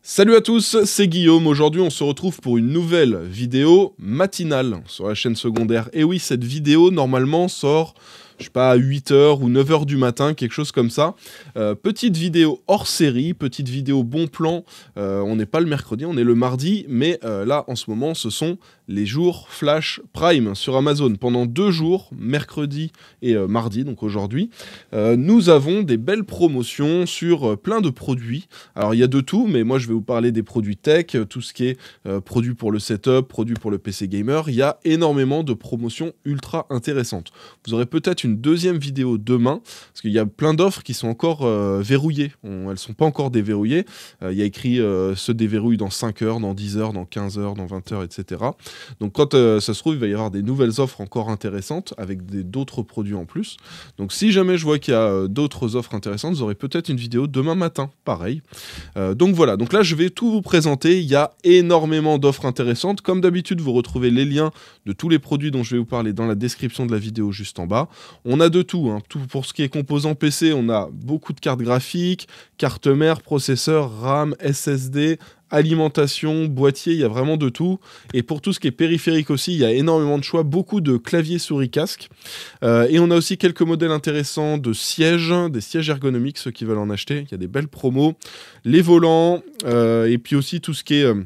Salut à tous, c'est Guillaume. Aujourd'hui, on se retrouve pour une nouvelle vidéo matinale sur la chaîne secondaire. Et oui, cette vidéo, normalement, sort, je sais pas, à 8h ou 9h du matin, quelque chose comme ça. Euh, petite vidéo hors série, petite vidéo bon plan. Euh, on n'est pas le mercredi, on est le mardi, mais euh, là, en ce moment, ce sont les jours Flash Prime sur Amazon. Pendant deux jours, mercredi et euh, mardi, donc aujourd'hui, euh, nous avons des belles promotions sur euh, plein de produits. Alors il y a de tout, mais moi je vais vous parler des produits tech, tout ce qui est produit pour le setup, produit pour le PC gamer. Il y a énormément de promotions ultra intéressantes. Vous aurez peut-être une deuxième vidéo demain, parce qu'il y a plein d'offres qui sont encore verrouillées. elles ne sont pas encore déverrouillées. il y a écrit se déverrouille dans 5 heures, dans 10 heures, dans 15 heures, dans 20 heures, etc. Donc quand euh, ça se trouve, il va y avoir des nouvelles offres encore intéressantes avec d'autres produits en plus. Donc si jamais je vois qu'il y a euh, d'autres offres intéressantes, vous aurez peut-être une vidéo demain matin, pareil. Euh, donc voilà, donc là je vais tout vous présenter. Il y a énormément d'offres intéressantes. Comme d'habitude, vous retrouvez les liens de tous les produits dont je vais vous parler dans la description de la vidéo juste en bas. On a de tout, hein. tout pour ce qui est composants PC, on a beaucoup de cartes graphiques, cartes mères, processeurs, RAM, SSD, alimentation, boîtier, il y a vraiment de tout. Et pour tout ce qui est périphérique aussi, il y a énormément de choix, beaucoup de claviers souris casques. Euh, et on a aussi quelques modèles intéressants de sièges, des sièges ergonomiques, ceux qui veulent en acheter. Il y a des belles promos, les volants, euh, et puis aussi tout ce qui est... Euh,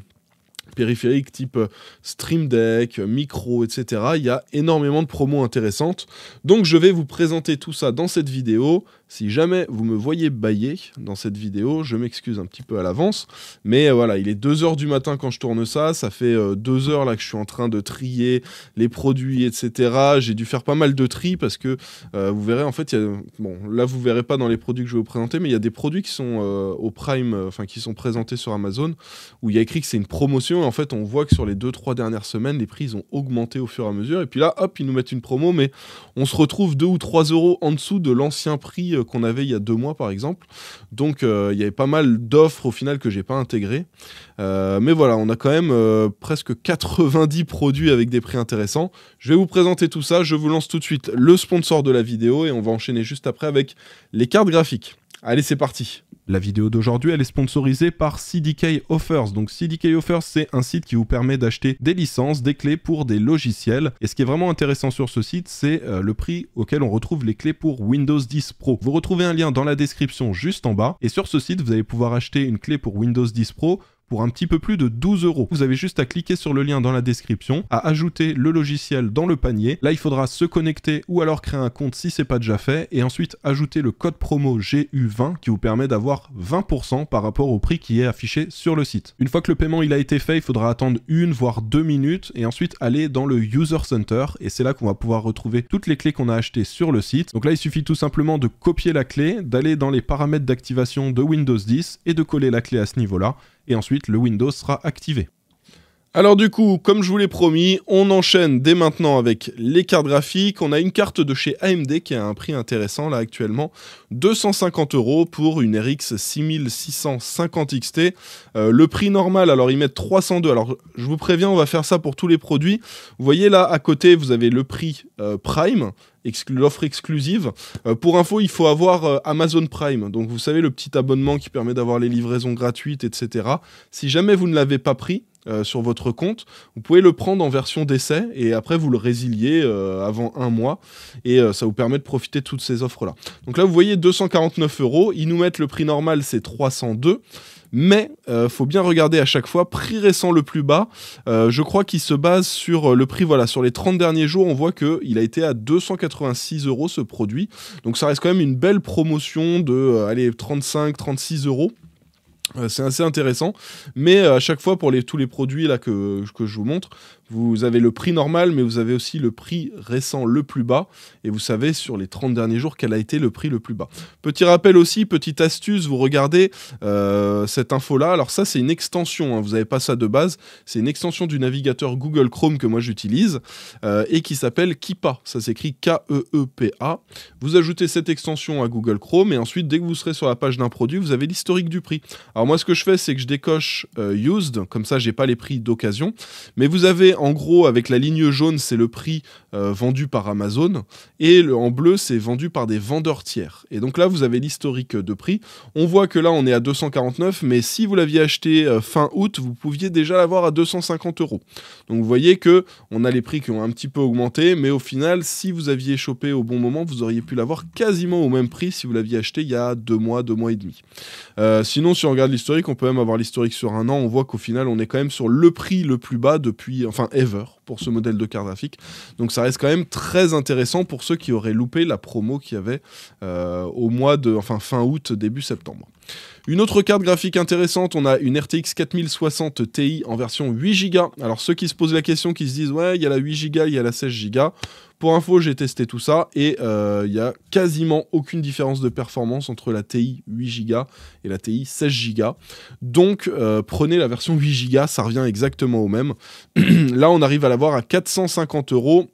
périphérique type Stream Deck, micro, etc. Il y a énormément de promos intéressantes. Donc je vais vous présenter tout ça dans cette vidéo. Si jamais vous me voyez bailler dans cette vidéo, je m'excuse un petit peu à l'avance, mais euh, voilà, il est 2h du matin quand je tourne ça, ça fait 2 euh, heures là que je suis en train de trier les produits, etc. J'ai dû faire pas mal de tri parce que euh, vous verrez en fait, y a, bon là vous verrez pas dans les produits que je vais vous présenter, mais il y a des produits qui sont au prime, enfin qui sont présentés sur Amazon, où il y a écrit que c'est une promotion, et en fait on voit que sur les 2-3 dernières semaines, les prix ont augmenté au fur et à mesure, et puis là hop, ils nous mettent une promo, mais on se retrouve 2 ou 3 euros en dessous de l'ancien prix qu'on avait il y a deux mois, par exemple. Donc, euh, il y avait pas mal d'offres au final que j'ai pas intégrées. Euh, mais voilà, on a quand même euh, presque 90 produits avec des prix intéressants. Je vais vous présenter tout ça. Je vous lance tout de suite le sponsor de la vidéo et on va enchaîner juste après avec les cartes graphiques. Allez, c'est parti. La vidéo d'aujourd'hui, elle est sponsorisée par CDK Offers. Donc CDK Offers, c'est un site qui vous permet d'acheter des licences, des clés pour des logiciels. Et ce qui est vraiment intéressant sur ce site, c'est euh, le prix auquel on retrouve les clés pour Windows 10 Pro. Vous retrouvez un lien dans la description juste en bas. Et sur ce site, vous allez pouvoir acheter une clé pour Windows 10 Pro pour un petit peu plus de 12 euros. Vous avez juste à cliquer sur le lien dans la description, à ajouter le logiciel dans le panier. Là, il faudra se connecter ou alors créer un compte si c'est pas déjà fait et ensuite ajouter le code promo GU20 qui vous permet d'avoir 20% par rapport au prix qui est affiché sur le site. Une fois que le paiement il a été fait, il faudra attendre une voire deux minutes et ensuite aller dans le User Center et c'est là qu'on va pouvoir retrouver toutes les clés qu'on a achetées sur le site. Donc là, il suffit tout simplement de copier la clé, d'aller dans les paramètres d'activation de Windows 10 et de coller la clé à ce niveau-là et ensuite le Windows sera activé. Alors du coup, comme je vous l'ai promis, on enchaîne dès maintenant avec les cartes graphiques. On a une carte de chez AMD qui a un prix intéressant là actuellement, 250 euros pour une RX 6650 XT. le prix normal, alors ils mettent 302. Alors je vous préviens, on va faire ça pour tous les produits. Vous voyez là à côté, vous avez le prix euh, Prime l'offre exclusive. Euh, pour info, il faut avoir euh, Amazon Prime. Donc vous savez, le petit abonnement qui permet d'avoir les livraisons gratuites, etc. Si jamais vous ne l'avez pas pris, euh, sur votre compte. Vous pouvez le prendre en version d'essai et après vous le résiliez euh, avant un mois et euh, ça vous permet de profiter de toutes ces offres-là. Donc là, vous voyez 249 euros. Ils nous mettent le prix normal, c'est 302. Mais faut bien regarder à chaque fois, prix récent le plus bas, je crois qu'il se base sur le prix, voilà, sur les 30 derniers jours, on voit qu'il a été à 286 euros ce produit. Donc ça reste quand même une belle promotion de, 35, 36 euros. Euh, c'est assez intéressant, mais euh, à chaque fois pour les, tous les produits là que, que je vous montre, vous avez le prix normal, mais vous avez aussi le prix récent le plus bas. Et vous savez sur les 30 derniers jours quel a été le prix le plus bas. Petit rappel aussi, petite astuce, vous regardez euh, cette info-là. Alors ça, c'est une extension, hein. vous n'avez pas ça de base. C'est une extension du navigateur Google Chrome que moi j'utilise euh, et qui s'appelle Kipa. Ça s'écrit K-E-E-P-A. Vous ajoutez cette extension à Google Chrome et ensuite, dès que vous serez sur la page d'un produit, vous avez l'historique du prix. Alors moi, ce que je fais, c'est que je décoche euh, Used, comme ça, je n'ai pas les prix d'occasion. Mais vous avez en gros, avec la ligne jaune, c'est le prix euh, vendu par Amazon, et le, en bleu, c'est vendu par des vendeurs tiers. Et donc là, vous avez l'historique de prix. On voit que là, on est à 249, mais si vous l'aviez acheté euh, fin août, vous pouviez déjà l'avoir à 250 euros. Donc vous voyez que on a les prix qui ont un petit peu augmenté, mais au final, si vous aviez chopé au bon moment, vous auriez pu l'avoir quasiment au même prix si vous l'aviez acheté il y a deux mois, deux mois et demi. Euh, sinon, si on regarde l'historique, on peut même avoir l'historique sur un an. On voit qu'au final, on est quand même sur le prix le plus bas depuis, enfin, ever pour ce modèle de carte graphique. Donc ça reste quand même très intéressant pour ceux qui auraient loupé la promo qu'il y avait euh, au mois de, enfin fin août, début septembre. Une autre carte graphique intéressante, on a une RTX 4060 Ti en version 8Go. Alors ceux qui se posent la question, qui se disent ouais, il y a la 8Go, il y a la 16Go. Pour info, j'ai testé tout ça et euh, il n'y a quasiment aucune différence de performance entre la TI 8Go et la TI 16Go. Donc euh, prenez la version 8Go, ça revient exactement au même. Là, on arrive à l'avoir à 450 euros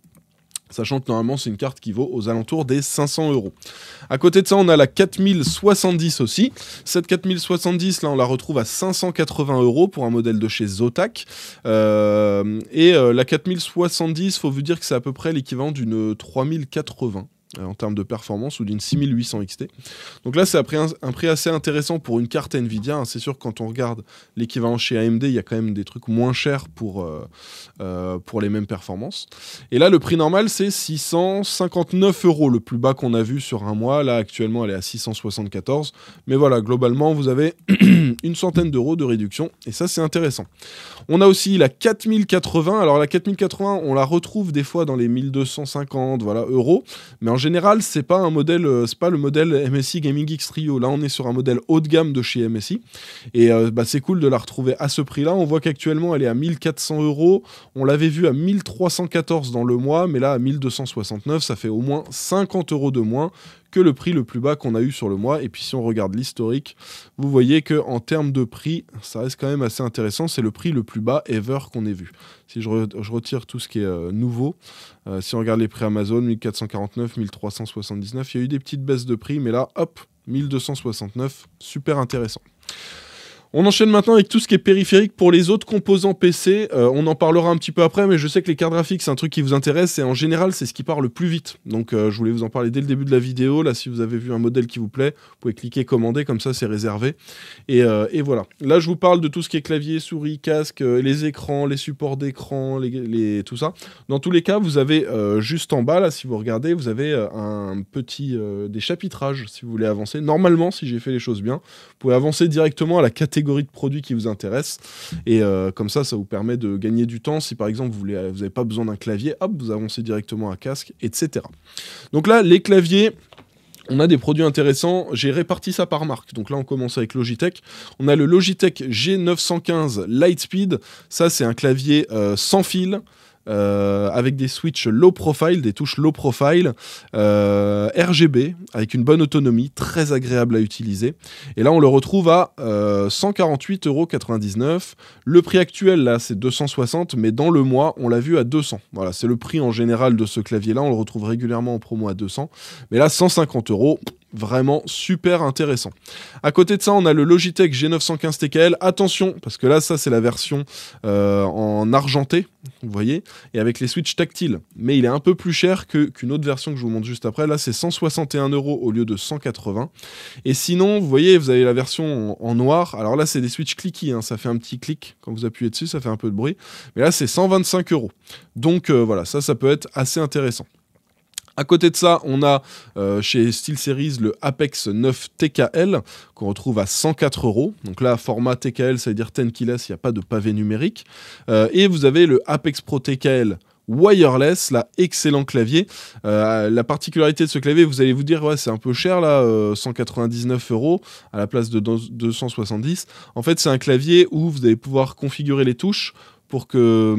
Sachant que normalement c'est une carte qui vaut aux alentours des 500 euros. À côté de ça, on a la 4070 aussi. Cette 4070, là, on la retrouve à 580 euros pour un modèle de chez Zotac. Euh, et euh, la 4070, faut vous dire que c'est à peu près l'équivalent d'une 3080 euh, en termes de performance ou d'une 6800 XT. Donc là, c'est un, prix assez intéressant pour une carte Nvidia. Hein. C'est sûr, quand on regarde l'équivalent chez AMD, il y a quand même des trucs moins chers pour, euh, euh, pour les mêmes performances. Et là, le prix normal, c'est 659 euros, le plus bas qu'on a vu sur un mois. Là, actuellement, elle est à 674. Mais voilà, globalement, vous avez une centaine d'euros de réduction. Et ça, c'est intéressant. On a aussi la 4080. Alors, la 4080, on la retrouve des fois dans les 1250 voilà, euros. Mais en général, général, c'est pas un modèle, euh, c'est pas le modèle MSI Gaming X Trio. Là, on est sur un modèle haut de gamme de chez MSI. Et euh, bah, c'est cool de la retrouver à ce prix-là. On voit qu'actuellement, elle est à 1400 euros. On l'avait vu à 1314 dans le mois, mais là, à 1269, ça fait au moins 50 euros de moins que le prix le plus bas qu'on a eu sur le mois. Et puis si on regarde l'historique, vous voyez que en termes de prix, ça reste quand même assez intéressant. C'est le prix le plus bas ever qu'on ait vu. Si je, retire tout ce qui est euh, nouveau, euh, si on regarde les prix Amazon, 1449, 1379, il y a eu des petites baisses de prix, mais là, hop, 1269, super intéressant. On enchaîne maintenant avec tout ce qui est périphérique pour les autres composants PC. Euh, on en parlera un petit peu après, mais je sais que les cartes graphiques, c'est un truc qui vous intéresse et en général, c'est ce qui part le plus vite. Donc, euh, je voulais vous en parler dès le début de la vidéo. Là, si vous avez vu un modèle qui vous plaît, vous pouvez cliquer commander, comme ça, c'est réservé. Et, euh, voilà. Là, je vous parle de tout ce qui est clavier, souris, casque, les écrans, les supports d'écran, les, tout ça. Dans tous les cas, vous avez juste en bas, là, si vous regardez, vous avez un petit des chapitrages si vous voulez avancer. Normalement, si j'ai fait les choses bien, vous pouvez avancer directement à la catégorie de produits qui vous intéresse. Et euh, comme ça, ça vous permet de gagner du temps. Si par exemple, vous n'avez vous pas besoin d'un clavier, hop, vous avancez directement à casque, etc. Donc là, les claviers on a des produits intéressants. J'ai réparti ça par marque. Donc là, on commence avec Logitech. On a le Logitech G915 Lightspeed. Ça, c'est un clavier euh, sans fil. Euh, avec des switches low profile, des touches low profile, euh, RGB, avec une bonne autonomie, très agréable à utiliser. Et là, on le retrouve à 148,99€. Euh, le prix actuel, là, c'est 260, mais dans le mois, on l'a vu à 200. Voilà, c'est le prix en général de ce clavier-là. On le retrouve régulièrement en promo à 200. Mais là, 150 vraiment super intéressant. À côté de ça, on a le Logitech G915 TKL. Attention, parce que là, ça, c'est la version euh, en argenté, vous voyez, et avec les switches tactiles. Mais il est un peu plus cher qu'une autre version que je vous montre juste après. Là, c'est 161 euros au lieu de 180. Et sinon, vous voyez, vous avez la version en, noir. Alors là, c'est des switches clicky. Hein. Ça fait un petit clic quand vous appuyez dessus, ça fait un peu de bruit. Mais là, c'est 125 euros. Donc euh, voilà, ça, ça peut être assez intéressant. À côté de ça, on a euh, chez chez SteelSeries le Apex 9 TKL qu'on retrouve à 104 euros. Donc là, format TKL, ça veut dire 10 kilos, il n'y a pas de pavé numérique. Euh, et vous avez le Apex Pro TKL wireless, là, excellent clavier. Euh, la particularité de ce clavier, vous allez vous dire, ouais, c'est un peu cher, là, 199 euros à la place de 270. En fait, c'est un clavier où vous allez pouvoir configurer les touches pour que,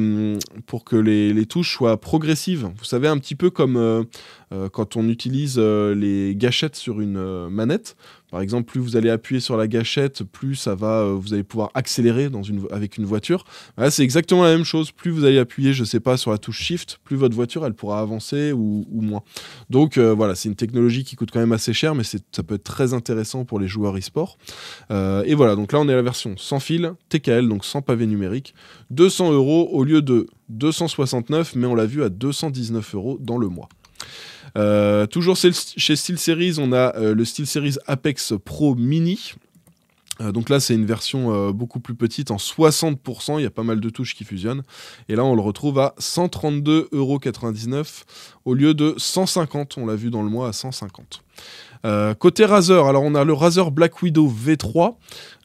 hum, les, touches soient progressives. Vous savez, un petit peu comme euh, euh, quand on utilise euh, les gâchettes sur une manette, par exemple, plus vous allez appuyer sur la gâchette, plus ça va, euh, vous allez pouvoir accélérer dans une, avec une voiture. Là, c'est exactement la même chose. Plus vous allez appuyer, je sais pas, sur la touche Shift, plus votre voiture, elle pourra avancer ou, moins. Donc euh, voilà, c'est une technologie qui coûte quand même assez cher, mais ça peut être très intéressant pour les joueurs e-sport. Euh, et voilà, donc là, on est à la version sans fil, TKL, donc sans pavé numérique, 200 euros au lieu de 269, mais on l'a vu à 219 euros dans le mois. Euh, toujours chez Series, on a euh, le le Series Apex Pro Mini. Euh, donc là, c'est une version beaucoup plus petite en 60%. Il y a pas mal de touches qui fusionnent. Et là, on le retrouve à 132,99€ au lieu de 150. On l'a vu dans le mois à 150. Euh, côté Razer, alors on a le Razer Black Widow V3,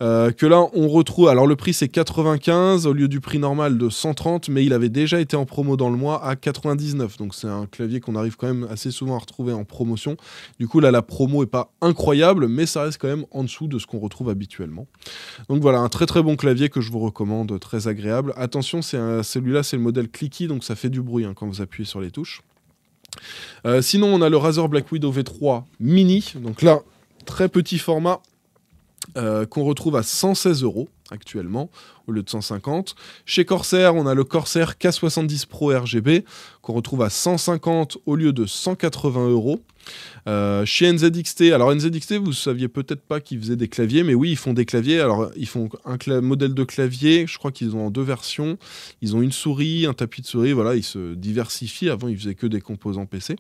euh, que là on retrouve, alors le prix c'est 95 au lieu du prix normal de 130, mais il avait déjà été en promo dans le mois à 99, donc c'est un clavier qu'on arrive quand même assez souvent à retrouver en promotion. Du coup là la promo est pas incroyable, mais ça reste quand même en dessous de ce qu'on retrouve habituellement. Donc voilà, un très très bon clavier que je vous recommande, très agréable. Attention, c'est celui-là c'est le modèle clicky, donc ça fait du bruit hein, quand vous appuyez sur les touches. Euh, sinon, on a le Razer Black Widow V3 Mini. Donc là, très petit format euh, qu'on retrouve à 116 euros actuellement au lieu de 150. Chez Corsair, on a le Corsair K70 Pro RGB qu'on retrouve à 150 au lieu de 180 euros. Euh, chez NZXT, alors NZXT, vous saviez peut-être pas qu'ils faisaient des claviers, mais oui, ils font des claviers. Alors, ils font un modèle de clavier, je crois qu'ils ont en deux versions. Ils ont une souris, un tapis de souris, voilà, ils se diversifient. Avant, ils faisaient que des composants PC,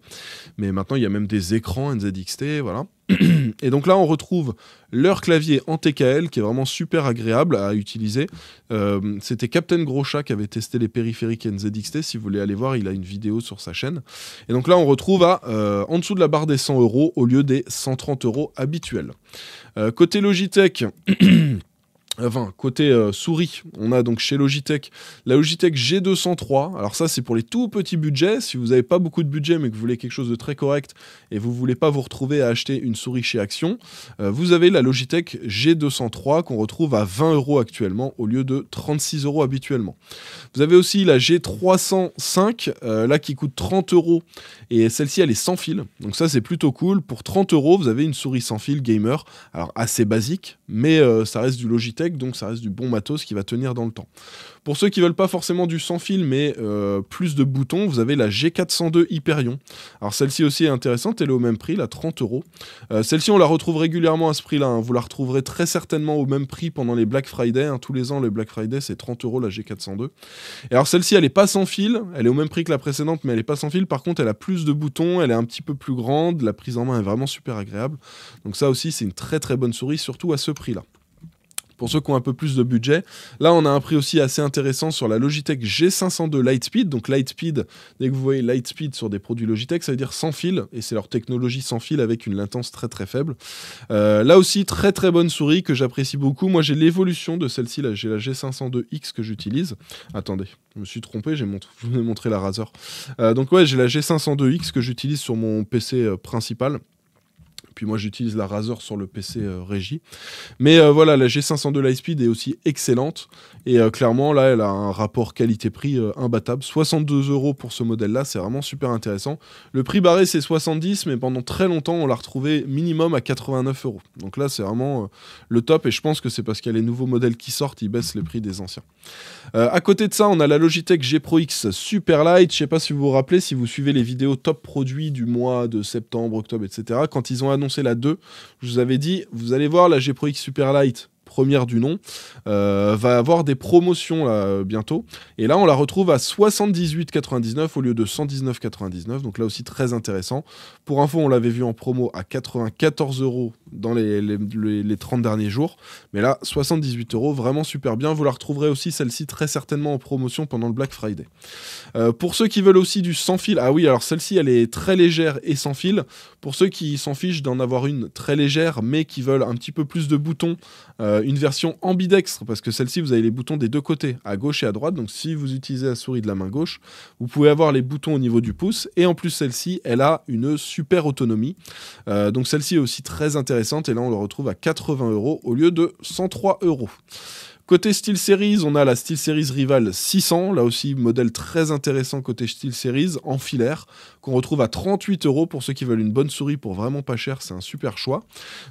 mais maintenant, il y a même des écrans NZXT, voilà. Et donc là, on retrouve leur clavier en TKL qui est vraiment super agréable à utiliser. Euh, c'était Captain Groschat qui avait testé les périphériques NZXT. Si vous voulez aller voir, il a une vidéo sur sa chaîne. Et donc là, on retrouve euh, en dessous de la barre des 100 euros au lieu des 130 euros habituels. Euh, côté Logitech. Enfin, côté euh, souris, on a donc chez Logitech la Logitech G203. Alors ça, c'est pour les tout petits budgets. Si vous n'avez pas beaucoup de budget, mais que vous voulez quelque chose de très correct et vous ne voulez pas vous retrouver à acheter une souris chez Action, euh, vous avez la Logitech G203 qu'on retrouve à 20 euros actuellement au lieu de 36 euros habituellement. Vous avez aussi la G305, euh, là qui coûte 30 euros et celle-ci, elle est sans fil. Donc ça, c'est plutôt cool. Pour 30 euros, vous avez une souris sans fil gamer. Alors assez basique, mais ça reste du Logitech donc ça reste du bon matos qui va tenir dans le temps. Pour ceux qui veulent pas forcément du sans fil, mais euh, plus de boutons, vous avez la G402 Hyperion. Alors celle-ci aussi est intéressante, elle est au même prix, la 30 euros. Euh, celle-ci, on la retrouve régulièrement à ce prix-là. Hein. Vous la retrouverez très certainement au même prix pendant les Black Friday. Hein. Tous les ans, les Black Friday, c'est 30 euros la G402. Et alors celle-ci, elle est pas sans fil. Elle est au même prix que la précédente, mais elle est pas sans fil. Par contre, elle a plus de boutons, elle est un petit peu plus grande. La prise en main est vraiment super agréable. Donc ça aussi, c'est une très très bonne souris, surtout à ce prix-là pour ceux qui ont un peu plus de budget. Là, on a un prix aussi assez intéressant sur la Logitech G502 Lightspeed. Donc Lightspeed, dès que vous voyez Lightspeed sur des produits Logitech, ça veut dire sans fil, et c'est leur technologie sans fil avec une latence très très faible. Euh, là aussi, très très bonne souris que j'apprécie beaucoup. Moi, j'ai l'évolution de celle-ci, là j'ai la G502X que j'utilise. Attendez, je me suis trompé, j'ai je vous montré la Razer. Euh, donc ouais, j'ai la G502X que j'utilise sur mon PC euh, principal. Puis moi, j'utilise la Razer sur le PC euh, Régie. Mais euh, voilà, la G502 Lightspeed est aussi excellente. Et euh, clairement, là, elle a un rapport qualité-prix imbattable. 62 euros pour ce modèle-là, c'est vraiment super intéressant. Le prix barré, c'est 70, mais pendant très longtemps, on l'a retrouvé minimum à 89 euros. Donc là, c'est vraiment le top. Et je pense que c'est parce qu'il y a les nouveaux modèles qui sortent, ils baissent les prix des anciens. à côté de ça, on a la Logitech G Pro X Super Light. Je sais pas si vous vous rappelez, si vous suivez les vidéos top produits du mois de septembre, octobre, etc. Quand ils ont annoncé c'est la 2, je vous avais dit, vous allez voir la G Pro X Super Light, première du nom, euh, va avoir des promotions bientôt. Et là, on la retrouve à 78,99 au lieu de 119,99. Donc là aussi, très intéressant. Pour info, on l'avait vu en promo à 94 euros dans les, les, 30 derniers jours. Mais là, 78 euros, vraiment super bien. Vous la retrouverez aussi, celle-ci, très certainement en promotion pendant le Black Friday. Euh, pour ceux qui veulent aussi du sans fil, ah oui, alors celle-ci, elle est très légère et sans fil. Pour ceux qui s'en fichent d'en avoir une très légère, mais qui veulent un petit peu plus de boutons, euh, une version ambidextre, parce que celle-ci, vous avez les boutons des deux côtés, à gauche et à droite. Donc si vous utilisez la souris de la main gauche, vous pouvez avoir les boutons au niveau du pouce. Et en plus, celle-ci, elle a une super autonomie. Euh, donc celle-ci est aussi très intéressante. Et là, on le retrouve à 80 euros au lieu de 103 euros. Côté SteelSeries, Series, on a la SteelSeries Series Rival 600, là aussi modèle très intéressant côté SteelSeries, Series en filaire, qu'on retrouve à 38 euros pour ceux qui veulent une bonne souris pour vraiment pas cher, c'est un super choix.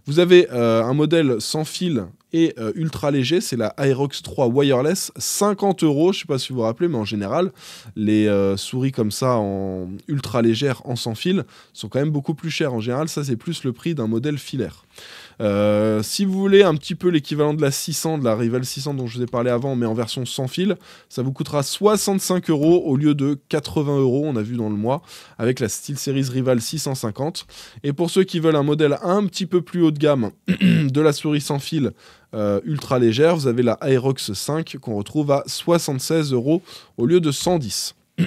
Vous avez euh, un modèle sans fil et euh, ultra léger, c'est la Aerox 3 Wireless, 50 euros. Je sais pas si vous vous rappelez, mais en général, les euh, souris comme ça en ultra légère, en sans fil, sont quand même beaucoup plus chères. En général, ça c'est plus le prix d'un modèle filaire. Euh, si vous voulez un petit peu l'équivalent de la 600, de la Rival 600 dont je vous ai parlé avant, mais en version sans fil, ça vous coûtera 65 euros au lieu de 80 euros, on a vu dans le mois, avec la SteelSeries Rival 650. Et pour ceux qui veulent un modèle un petit peu plus haut de gamme de la souris sans fil, euh, ultra légère, vous avez la Aerox 5 qu'on retrouve à 76 euros au lieu de 110.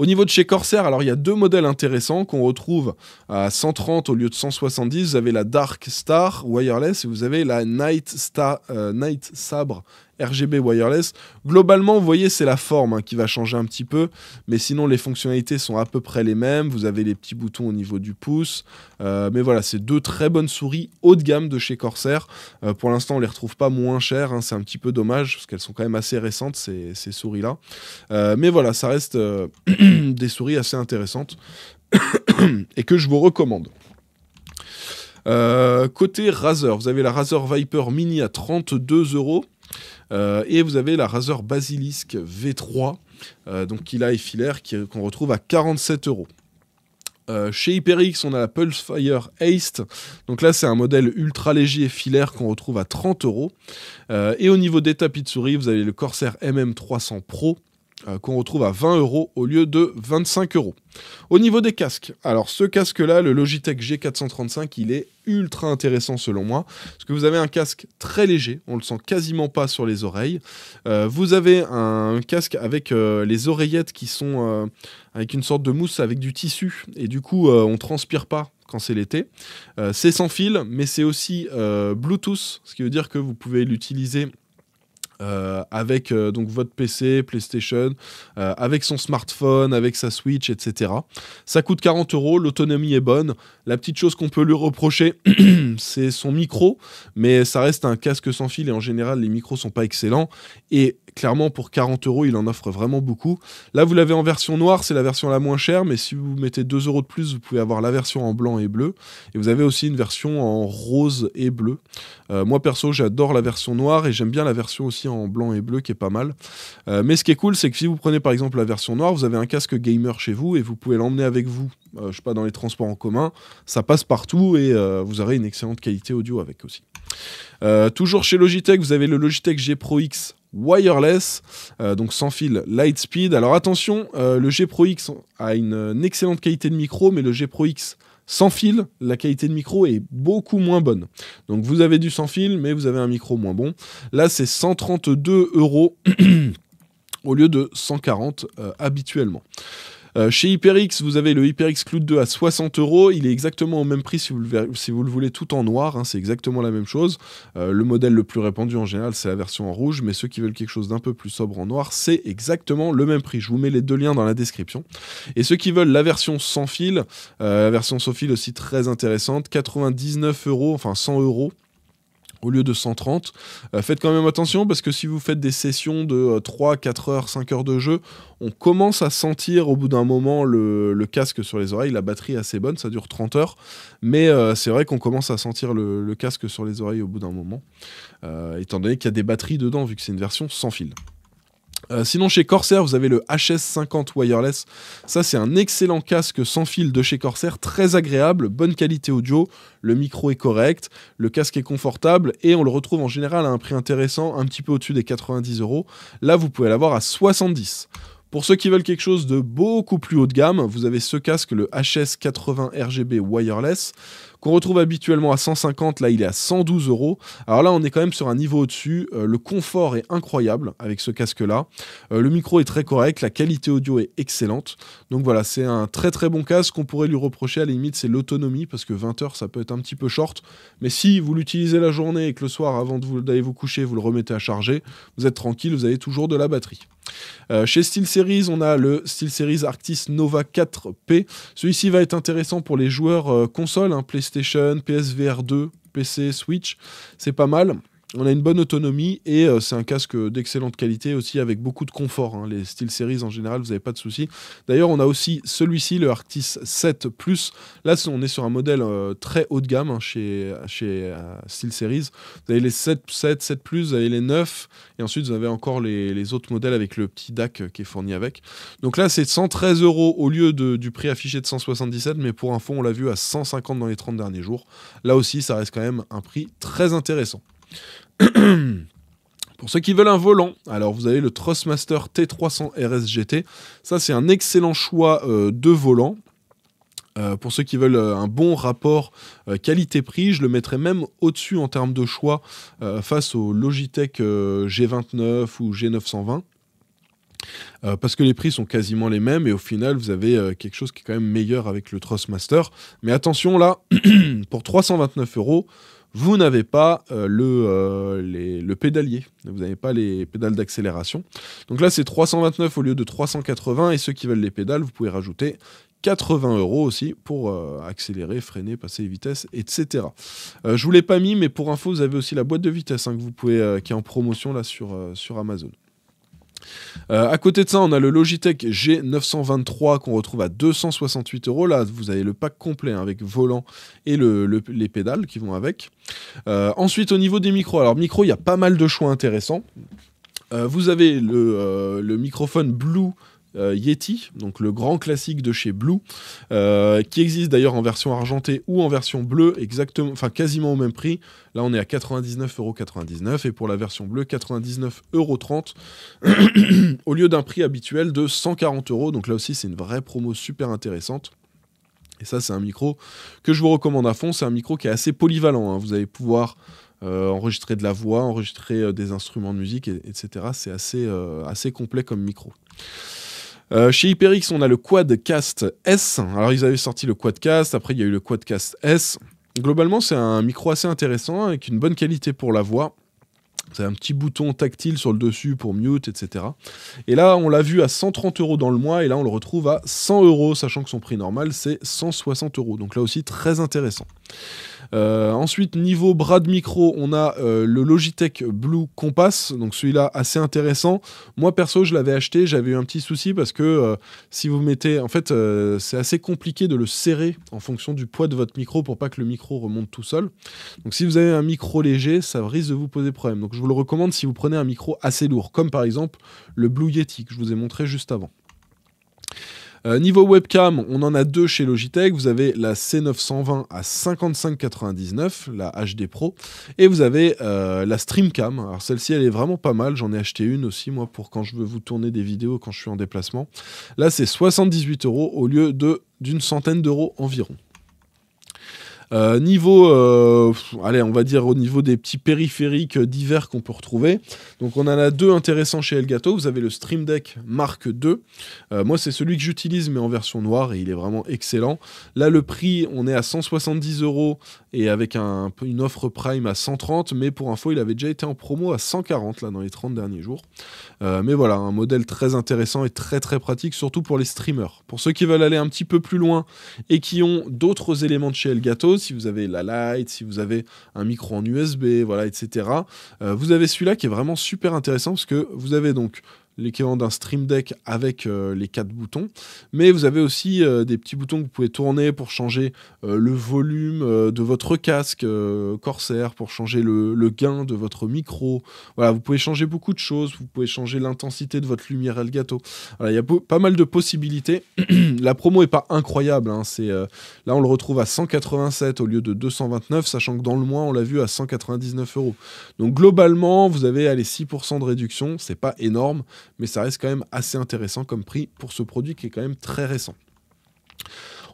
Au niveau de chez Corsair, alors il y a deux modèles intéressants qu'on retrouve à 130 au lieu de 170. Vous avez la Dark Star Wireless et vous avez la Night, Star, euh, Night Sabre RGB wireless. Globalement, vous voyez, c'est la forme hein, qui va changer un petit peu, mais sinon les fonctionnalités sont à peu près les mêmes. Vous avez les petits boutons au niveau du pouce, euh, mais voilà, c'est deux très bonnes souris haut de gamme de chez Corsair. Euh, pour l'instant, on les retrouve pas moins chères, hein, c'est un petit peu dommage parce qu'elles sont quand même assez récentes ces, souris-là. mais voilà, ça reste des souris assez intéressantes et que je vous recommande. Euh, côté Razer, vous avez la Razer Viper Mini à 32 euros euh, et vous avez la Razer Basilisk V3, euh, donc qui là est filaire, qu'on retrouve à 47 euros. chez HyperX, on a la Pulsefire Haste. Donc là, c'est un modèle ultra léger et filaire qu'on retrouve à 30 euros. Et au niveau des tapis de souris, vous avez le Corsair MM300 Pro euh, qu'on retrouve à 20 euros au lieu de 25 euros. Au niveau des casques, alors ce casque-là, le Logitech G435, il est ultra intéressant selon moi, parce que vous avez un casque très léger, on le sent quasiment pas sur les oreilles. Euh, vous avez un casque avec euh, les oreillettes qui sont avec une sorte de mousse avec du tissu, et du coup on transpire pas quand c'est l'été. c'est sans fil, mais c'est aussi Bluetooth, ce qui veut dire que vous pouvez l'utiliser euh, avec euh, donc votre PC, PlayStation, euh, avec son smartphone, avec sa Switch, etc. Ça coûte 40 euros, l'autonomie est bonne. La petite chose qu'on peut lui reprocher, c'est son micro, mais ça reste un casque sans fil et en général les micros sont pas excellents. Et clairement, pour 40 euros, il en offre vraiment beaucoup. Là, vous l'avez en version noire, c'est la version la moins chère, mais si vous mettez 2 euros de plus, vous pouvez avoir la version en blanc et bleu. Et vous avez aussi une version en rose et bleu. Euh, moi, perso, j'adore la version noire et j'aime bien la version aussi en blanc et bleu qui est pas mal. Euh, mais ce qui est cool, c'est que si vous prenez par exemple la version noire, vous avez un casque gamer chez vous et vous pouvez l'emmener avec vous, euh, je sais pas, dans les transports en commun. Ça passe partout et vous aurez une excellente qualité audio avec aussi. toujours chez Logitech, vous avez le Logitech G Pro X wireless, euh, donc sans fil Lightspeed. Alors attention, euh, le G Pro X a une, excellente qualité de micro, mais le G Pro X sans fil, la qualité de micro est beaucoup moins bonne. Donc vous avez du sans fil, mais vous avez un micro moins bon. Là, c'est 132 euros au lieu de 140 euh, habituellement. Euh, chez HyperX, vous avez le HyperX Cloud 2 à 60 euros. Il est exactement au même prix si vous le, voulez tout en noir. Hein, c'est exactement la même chose. Euh, le modèle le plus répandu en général, c'est la version en rouge. Mais ceux qui veulent quelque chose d'un peu plus sobre en noir, c'est exactement le même prix. Je vous mets les deux liens dans la description. Et ceux qui veulent la version sans fil, euh, la version sans fil aussi très intéressante, 99 euros, enfin 100 euros au lieu de 130. Euh, faites quand même attention parce que si vous faites des sessions de 3, euh, 4 heures, 5 heures de jeu, on commence à sentir au bout d'un moment le, casque sur les oreilles. La batterie est assez bonne, ça dure 30 heures. Mais euh, c'est vrai qu'on commence à sentir le, casque sur les oreilles au bout d'un moment. étant donné qu'il y a des batteries dedans, vu que c'est une version sans fil. Euh, sinon, chez Corsair, vous avez le HS50 Wireless. Ça, c'est un excellent casque sans fil de chez Corsair, très agréable, bonne qualité audio, le micro est correct, le casque est confortable et on le retrouve en général à un prix intéressant, un petit peu au-dessus des 90 euros. Là, vous pouvez l'avoir à 70. Pour ceux qui veulent quelque chose de beaucoup plus haut de gamme, vous avez ce casque, le HS80 RGB Wireless qu'on retrouve habituellement à 150, là il est à 112 euros. Alors là on est quand même sur un niveau au-dessus, euh, le confort est incroyable avec ce casque-là, euh, le micro est très correct, la qualité audio est excellente. Donc voilà, c'est un très très bon casque qu'on pourrait lui reprocher à la limite c'est l'autonomie parce que 20 heures ça peut être un petit peu short, mais si vous l'utilisez la journée et que le soir avant d'aller vous coucher vous le remettez à charger, vous êtes tranquille, vous avez toujours de la batterie. Euh, chez SteelSeries, on a le SteelSeries Arctis Nova 4P. Celui-ci va être intéressant pour les joueurs euh, console, hein, PlayStation, PSVR 2, PC, Switch. C'est pas mal on a une bonne autonomie et euh, c'est un casque d'excellente qualité aussi avec beaucoup de confort. Hein. Les Les Series en général, vous n'avez pas de soucis. D'ailleurs, on a aussi celui-ci, le Arctis 7 Plus. Là, on est sur un modèle euh, très haut de gamme hein, chez, chez euh, Series. SteelSeries. Vous avez les 7, 7, 7 vous avez les 9 et ensuite vous avez encore les, autres modèles avec le petit DAC qui est fourni avec. Donc là, c'est 113 euros au lieu du prix affiché de 177, mais pour info, on l'a vu à 150 dans les 30 derniers jours. Là aussi, ça reste quand même un prix très intéressant. Pour ceux qui veulent un volant, alors vous avez le Thrustmaster T300 RSGT. Ça, c'est un excellent choix euh, de volant. Euh, pour ceux qui veulent euh, un bon rapport qualité-prix, je le mettrais même au-dessus en termes de choix face au Logitech G29 ou G920. parce que les prix sont quasiment les mêmes et au final vous avez quelque chose qui est quand même meilleur avec le Thrustmaster Mais attention là, pour 329 euros, vous n'avez pas euh, le, euh, le, pédalier, vous n'avez pas les pédales d'accélération. Donc là, c'est 329 au lieu de 380, et ceux qui veulent les pédales, vous pouvez rajouter 80 euros aussi pour euh, accélérer, freiner, passer les vitesses, etc. Je ne vous l'ai pas mis, mais pour info, vous avez aussi la boîte de vitesse hein, que vous pouvez, qui est en promotion là sur, sur Amazon. Euh, à côté de ça, on a le Logitech G923 qu'on retrouve à 268 euros. Là, vous avez le pack complet hein, avec volant et les pédales qui vont avec. Euh, ensuite, au niveau des micros, alors micro, il y a pas mal de choix intéressants. Euh, vous avez le, le microphone Blue euh, Yeti, donc le grand classique de chez Blue, euh, qui existe d'ailleurs en version argentée ou en version bleue, exactement, enfin quasiment au même prix. Là, on est à 99,99€ et pour la version bleue, 99,30€ au lieu d'un prix habituel de 140€. Donc là aussi, c'est une vraie promo super intéressante. Et ça, c'est un micro que je vous recommande à fond. C'est un micro qui est assez polyvalent. Hein. Vous allez pouvoir euh, enregistrer de la voix, enregistrer des instruments de musique, etc. C'est assez, assez complet comme micro. Euh, chez HyperX, on a le Quadcast S. Alors, ils avaient sorti le Quadcast, après, il y a eu le Quadcast S. Globalement, c'est un micro assez intéressant, avec une bonne qualité pour la voix. C'est un petit bouton tactile sur le dessus pour mute, etc. Et là, on l'a vu à 130 euros dans le mois, et là, on le retrouve à 100 euros, sachant que son prix normal, c'est 160 euros. Donc là aussi, très intéressant. Euh, ensuite, niveau bras de micro, on a euh, le Logitech Blue Compass, donc celui-là assez intéressant. Moi perso, je l'avais acheté, j'avais eu un petit souci parce que euh, si vous mettez, en fait, c'est assez compliqué de le serrer en fonction du poids de votre micro pour pas que le micro remonte tout seul. Donc si vous avez un micro léger, ça risque de vous poser problème. Donc je vous le recommande si vous prenez un micro assez lourd, comme par exemple le Blue Yeti que je vous ai montré juste avant. Euh, niveau webcam, on en a deux chez Logitech. Vous avez la C920 à 55,99, la HD Pro, et vous avez euh, la Streamcam. Alors celle-ci, elle est vraiment pas mal. J'en ai acheté une aussi moi pour quand je veux vous tourner des vidéos quand je suis en déplacement. Là, c'est 78 euros au lieu de d'une centaine d'euros environ. Euh, niveau, euh, allez, on va dire au niveau des petits périphériques divers qu'on peut retrouver. Donc on en a deux intéressants chez Elgato. Vous avez le Stream Deck Mark 2 euh, moi c'est celui que j'utilise mais en version noire et il est vraiment excellent. Là le prix, on est à 170 euros et avec une offre Prime à 130. Mais pour info, il avait déjà été en promo à 140 là dans les 30 derniers jours. mais voilà, un modèle très intéressant et très très pratique, surtout pour les streamers. Pour ceux qui veulent aller un petit peu plus loin et qui ont d'autres éléments de chez Elgato, si vous avez la light, si vous avez un micro en USB, voilà, etc. Euh, vous avez celui-là qui est vraiment super intéressant parce que vous avez donc l'équivalent d'un Stream Deck avec euh, les quatre boutons. Mais vous avez aussi euh, des petits boutons que vous pouvez tourner pour changer euh, le volume de votre casque Corsair, pour changer le, gain de votre micro. Voilà, vous pouvez changer beaucoup de choses. Vous pouvez changer l'intensité de votre lumière Elgato. Voilà, il y a pas mal de possibilités. La promo n'est pas incroyable. Hein. c'est là, on le retrouve à 187 au lieu de 229, sachant que dans le mois, on l'a vu à 199 euros. Donc globalement, vous avez les 6% de réduction. C'est pas énorme, mais ça reste quand même assez intéressant comme prix pour ce produit qui est quand même très récent.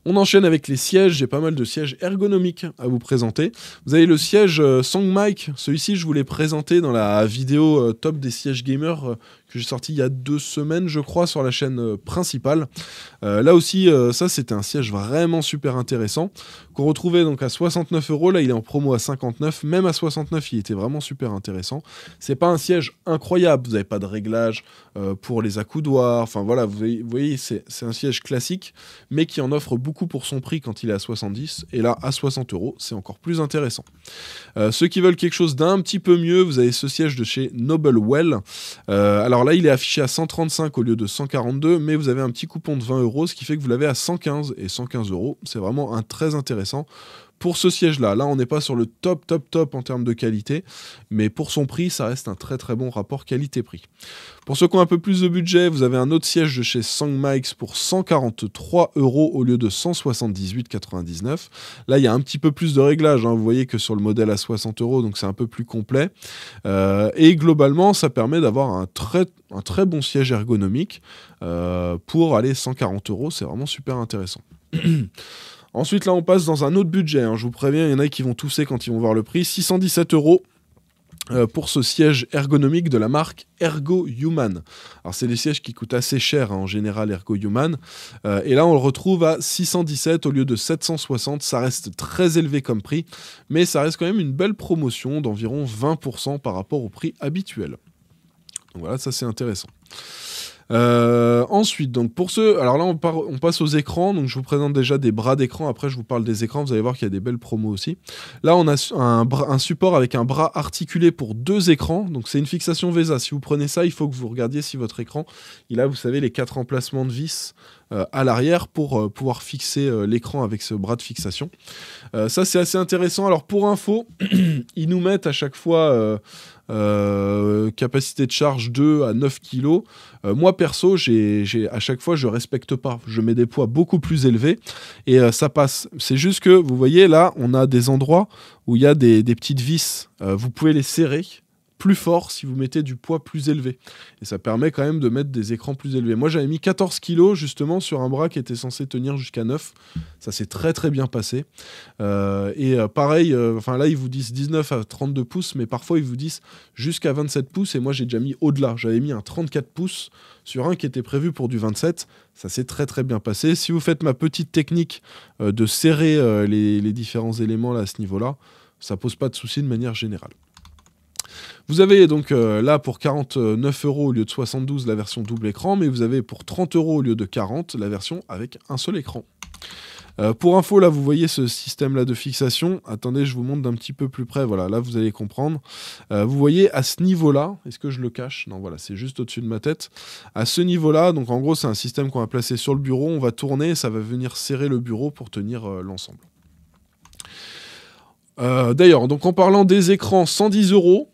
On enchaîne avec les sièges, j'ai pas mal de sièges ergonomiques à vous présenter. Vous avez le siège euh, Song Mike, celui-ci je vous l'ai présenté dans la vidéo euh, top des sièges gamers euh, que j'ai sorti il y a deux semaines, je crois, sur la chaîne euh, principale. Euh, là aussi, euh, ça, c'était un siège vraiment super intéressant qu'on retrouvait donc à 69 euros. Là, il est en promo à 59. Même à 69, il était vraiment super intéressant. C'est pas un siège incroyable. Vous n'avez pas de réglage pour les accoudoirs. Enfin voilà, vous voyez, voyez c'est un siège classique, mais qui en offre beaucoup pour son prix quand il est à 70. Et là, à 60 euros, c'est encore plus intéressant. ceux qui veulent quelque chose d'un petit peu mieux, vous avez ce siège de chez Noblewell. alors alors là, il est affiché à 135 au lieu de 142, mais vous avez un petit coupon de 20 euros, ce qui fait que vous l'avez à 115. Et 115 euros, c'est vraiment un très intéressant pour ce siège-là. Là, on n'est pas sur le top, top, top en termes de qualité, mais pour son prix, ça reste un très, très bon rapport qualité-prix. Pour ceux qui ont un peu plus de budget, vous avez un autre siège de chez Sangmikes pour 143 euros au lieu de 178,99. Là, il y a un petit peu plus de réglages. Hein. Vous voyez que sur le modèle à 60 euros, donc c'est un peu plus complet. Euh, et globalement, ça permet d'avoir un très, un très bon siège ergonomique euh, pour aller 140 euros. C'est vraiment super intéressant. Ensuite, là, on passe dans un autre budget. Hein. Je vous préviens, il y en a qui vont tousser quand ils vont voir le prix. 617 euros. Euh, pour ce siège ergonomique de la marque Ergo Human. Alors c'est des sièges qui coûtent assez cher hein, en général Ergo Human. Euh, et là on le retrouve à 617 au lieu de 760. Ça reste très élevé comme prix, mais ça reste quand même une belle promotion d'environ 20% par rapport au prix habituel. Donc voilà, ça c'est intéressant. Euh, ensuite, donc pour ceux, alors là on, on, passe aux écrans, donc je vous présente déjà des bras d'écran. Après, je vous parle des écrans. Vous allez voir qu'il y a des belles promos aussi. Là, on a un, un support avec un bras articulé pour deux écrans. Donc c'est une fixation VESA. Si vous prenez ça, il faut que vous regardiez si votre écran, il a, vous savez, les quatre emplacements de vis. Euh, à l'arrière pour euh, pouvoir fixer l'écran avec ce bras de fixation. ça, c'est assez intéressant. Alors, pour info, ils nous mettent à chaque fois euh, capacité de charge 2 à 9 kg. Euh, moi perso, j'ai, à chaque fois, je respecte pas. Je mets des poids beaucoup plus élevés et euh, ça passe. C'est juste que, vous voyez, là, on a des endroits où il y a des, des petites vis. vous pouvez les serrer plus fort si vous mettez du poids plus élevé. Et ça permet quand même de mettre des écrans plus élevés. Moi, j'avais mis 14 kg justement sur un bras qui était censé tenir jusqu'à 9. Ça s'est très très bien passé. Euh, et euh, pareil, euh, enfin là, ils vous disent 19 à 32 pouces, mais parfois ils vous disent jusqu'à 27 pouces. Et moi, j'ai déjà mis au-delà. J'avais mis un 34 pouces sur un qui était prévu pour du 27. Ça s'est très très bien passé. Si vous faites ma petite technique de serrer les, les différents éléments là, à ce niveau-là, ça pose pas de soucis de manière générale. Vous avez donc euh, là pour 49 euros au lieu de 72 la version double écran, mais vous avez pour 30 euros au lieu de 40 la version avec un seul écran. Euh, pour info, là, vous voyez ce système-là de fixation. Attendez, je vous montre d'un petit peu plus près. Voilà, là, vous allez comprendre. Euh, vous voyez, à ce niveau-là, est-ce que je le cache Non, voilà, c'est juste au-dessus de ma tête. À ce niveau-là, donc en gros, c'est un système qu'on va placer sur le bureau. On va tourner ça va venir serrer le bureau pour tenir l'ensemble. D'ailleurs, donc en parlant des écrans, 110 euros.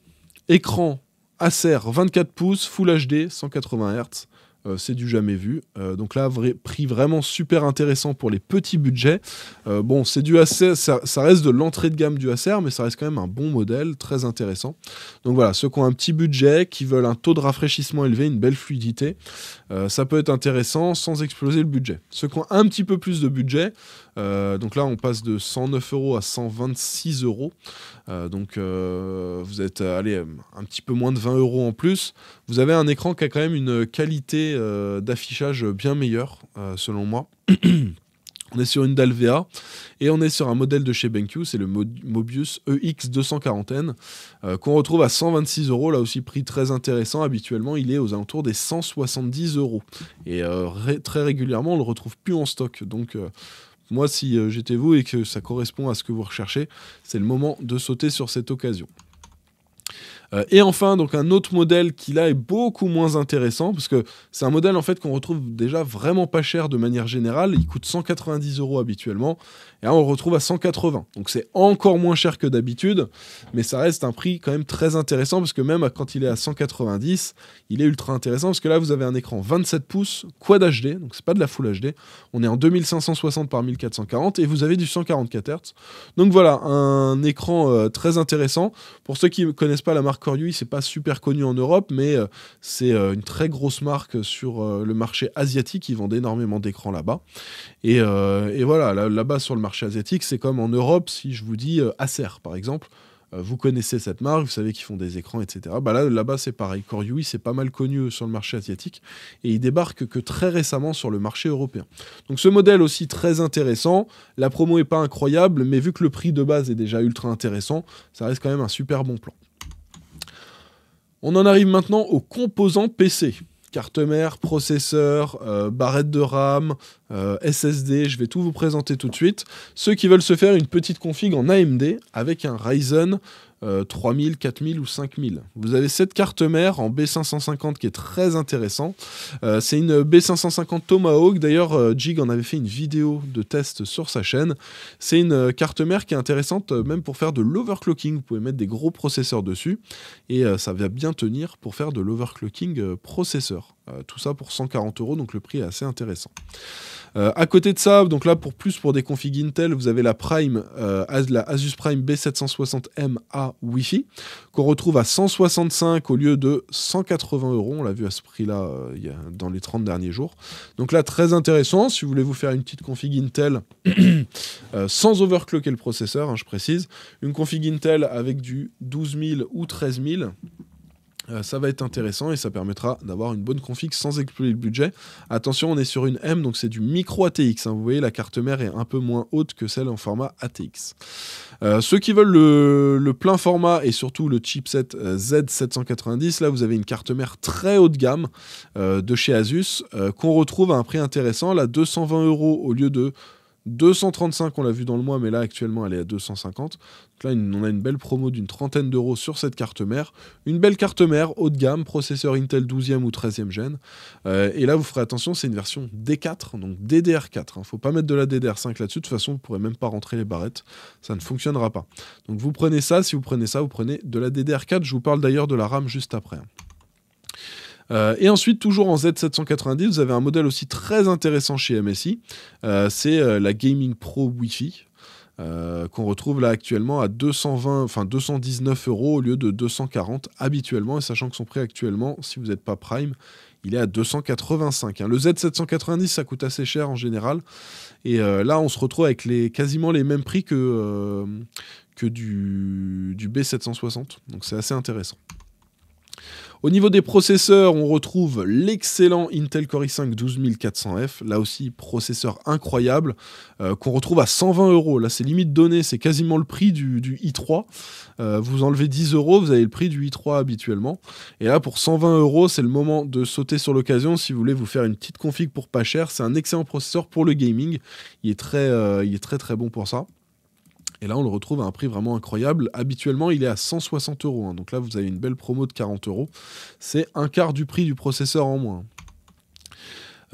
Écran Acer 24 pouces, Full HD, 180 Hz. Euh, c'est du jamais vu. Euh, donc là, prix vraiment super intéressant pour les petits budgets. Euh, bon, c'est du Acer, ça, ça, reste de l'entrée de gamme du Acer, mais ça reste quand même un bon modèle, très intéressant. Donc voilà, ceux qui ont un petit budget, qui veulent un taux de rafraîchissement élevé, une belle fluidité, ça peut être intéressant sans exploser le budget. Ceux qui ont un petit peu plus de budget, donc là, on passe de 109 euros à 126 euros. Donc vous êtes, allez, un petit peu moins de 20 euros en plus. Vous avez un écran qui a quand même une qualité euh, d'affichage bien meilleur, euh, selon moi. on est sur une Dalvea et on est sur un modèle de chez BenQ, c'est le Mobius EX 240N euh, qu'on retrouve à 126 euros. Là aussi, prix très intéressant. Habituellement, il est aux alentours des 170 euros et très régulièrement, on le retrouve plus en stock. Donc moi, si j'étais vous et que ça correspond à ce que vous recherchez, c'est le moment de sauter sur cette occasion. Euh, et enfin, donc un autre modèle qui là est beaucoup moins intéressant, parce que c'est un modèle en fait qu'on retrouve déjà vraiment pas cher de manière générale. Il coûte 190 euros habituellement. Et là, on retrouve à 180. Donc c'est encore moins cher que d'habitude, mais ça reste un prix quand même très intéressant parce que même quand il est à 190, il est ultra intéressant parce que là, vous avez un écran 27 pouces, quad HD, donc c'est pas de la full HD. On est en 2560 par 1440 et vous avez du 144 Hz. Donc voilà, un écran euh, très intéressant. Pour ceux qui ne connaissent pas la marque Coriolis, c'est pas super connu en Europe, mais euh, c'est euh, une très grosse marque sur le marché asiatique. Ils vendent énormément d'écrans là-bas. Et, voilà, là-bas sur le marché asiatique. C'est comme en Europe, si je vous dis euh, Acer, par exemple, euh, vous connaissez cette marque, vous savez qu'ils font des écrans, etc. Bah là, là-bas, c'est pareil. UI, c'est pas mal connu euh, sur le marché asiatique et il débarque que très récemment sur le marché européen. Donc ce modèle aussi très intéressant. La promo est pas incroyable, mais vu que le prix de base est déjà ultra intéressant, ça reste quand même un super bon plan. On en arrive maintenant aux composants PC carte mère, processeur, euh, barrette de RAM, euh, SSD, je vais tout vous présenter tout de suite. Ceux qui veulent se faire une petite config en AMD avec un Ryzen 3000, euh, 4000 ou 5000. Vous avez cette carte mère en B550 qui est très intéressant. Euh, c'est une B550 Tomahawk. D'ailleurs, euh, Jig en avait fait une vidéo de test sur sa chaîne. C'est une carte mère qui est intéressante même pour faire de l'overclocking. Vous pouvez mettre des gros processeurs dessus et ça va bien tenir pour faire de l'overclocking processeur. Euh, tout ça pour 140 euros, donc le prix est assez intéressant. Euh, à côté de ça, donc là pour plus pour des configs Intel, vous avez la Prime, euh, Asus Prime B760MA Wi-Fi, qu'on retrouve à 165 au lieu de 180 euros. On l'a vu à ce prix-là dans les 30 derniers jours. Donc là, très intéressant. Si vous voulez vous faire une petite config Intel sans overclocker le processeur, hein, je précise, une config Intel avec du 12000 ou 13000. Euh, ça va être intéressant et ça permettra d'avoir une bonne config sans exploser le budget. Attention, on est sur une M, donc c'est du micro ATX. Hein. Vous voyez, la carte mère est un peu moins haute que celle en format ATX. Euh, ceux qui veulent le, plein format et surtout le chipset euh, Z790, là vous avez une carte mère très haut de gamme de chez Asus qu'on retrouve à un prix intéressant, là 220 euros au lieu de 235, on l'a vu dans le mois, mais là actuellement elle est à 250. Donc là, on a une belle promo d'une trentaine d'euros sur cette carte mère. Une belle carte mère haut de gamme, processeur Intel 12e ou 13e gène. Euh, et là, vous ferez attention, c'est une version D4, donc DDR4. Il hein, faut pas mettre de la DDR5 là-dessus, de toute façon, vous ne pourrez même pas rentrer les barrettes, ça ne fonctionnera pas. Donc vous prenez ça, si vous prenez ça, vous prenez de la DDR4. Je vous parle d'ailleurs de la RAM juste après. Euh, et ensuite, toujours en Z790, vous avez un modèle aussi très intéressant chez MSI. Euh, c'est euh, la Gaming Pro Wi-Fi. qu'on retrouve là actuellement à 220, enfin 219 euros au lieu de 240 habituellement, et sachant que son prix actuellement, si vous n'êtes pas Prime, il est à 285. Hein. Le Z790, ça coûte assez cher en général, et là on se retrouve avec les, quasiment les mêmes prix que, que du B760, donc c'est assez intéressant. Au niveau des processeurs, on retrouve l'excellent Intel Core i5 12400F, là aussi processeur incroyable, euh, qu'on retrouve à 120 euros. Là, c'est limite donné, c'est quasiment le prix du, i3. Euh, vous enlevez 10 euros, vous avez le prix du i3 habituellement. Et là, pour 120 euros, c'est le moment de sauter sur l'occasion si vous voulez vous faire une petite config pour pas cher. C'est un excellent processeur pour le gaming. Il est très, euh, il est très très bon pour ça. Et là, on le retrouve à un prix vraiment incroyable. Habituellement, il est à 160 euros. Hein. donc là, vous avez une belle promo de 40 euros. C'est un quart du prix du processeur en moins.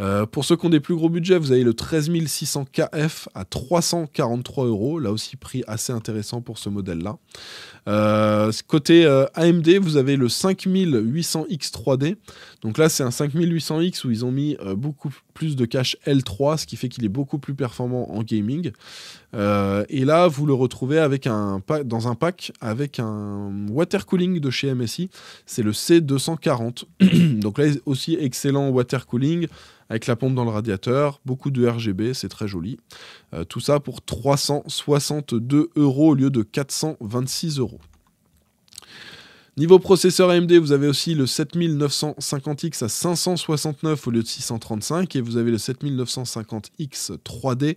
Euh, pour ceux qui ont des plus gros budgets, vous avez le 13600KF à 343 euros. Là aussi, prix assez intéressant pour ce modèle-là. Euh, côté euh, AMD, vous avez le 5800X 3D. Donc là, c'est un 5800X où ils ont mis euh, beaucoup plus de cache L3, ce qui fait qu'il est beaucoup plus performant en gaming. Euh, et là, vous le retrouvez avec un dans un pack avec un water cooling de chez MSI. C'est le C240. Donc là, aussi excellent water cooling avec la pompe dans le radiateur, beaucoup de RGB, c'est très joli. Euh, tout ça pour 362 euros au lieu de 426 euros. Niveau processeur AMD, vous avez aussi le 7950X à 569 au lieu de 635 et vous avez le 7950X 3D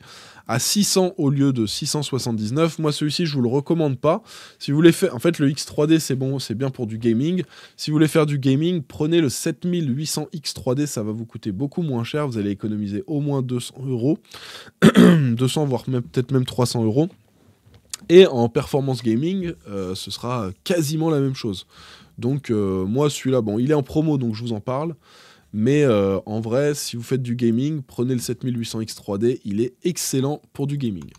à 600 au lieu de 679. Moi, celui-ci, je vous le recommande pas. Si vous voulez faire, en fait, le X 3D, c'est bon, c'est bien pour du gaming. Si vous voulez faire du gaming, prenez le 7800X 3D, ça va vous coûter beaucoup moins cher. Vous allez économiser au moins 200 euros, 200 voire peut-être même 300 euros. Et en performance gaming, euh, ce sera quasiment la même chose. Donc euh, moi, celui-là, bon, il est en promo, donc je vous en parle. Mais euh, en vrai, si vous faites du gaming, prenez le 7800X 3D, il est excellent pour du gaming.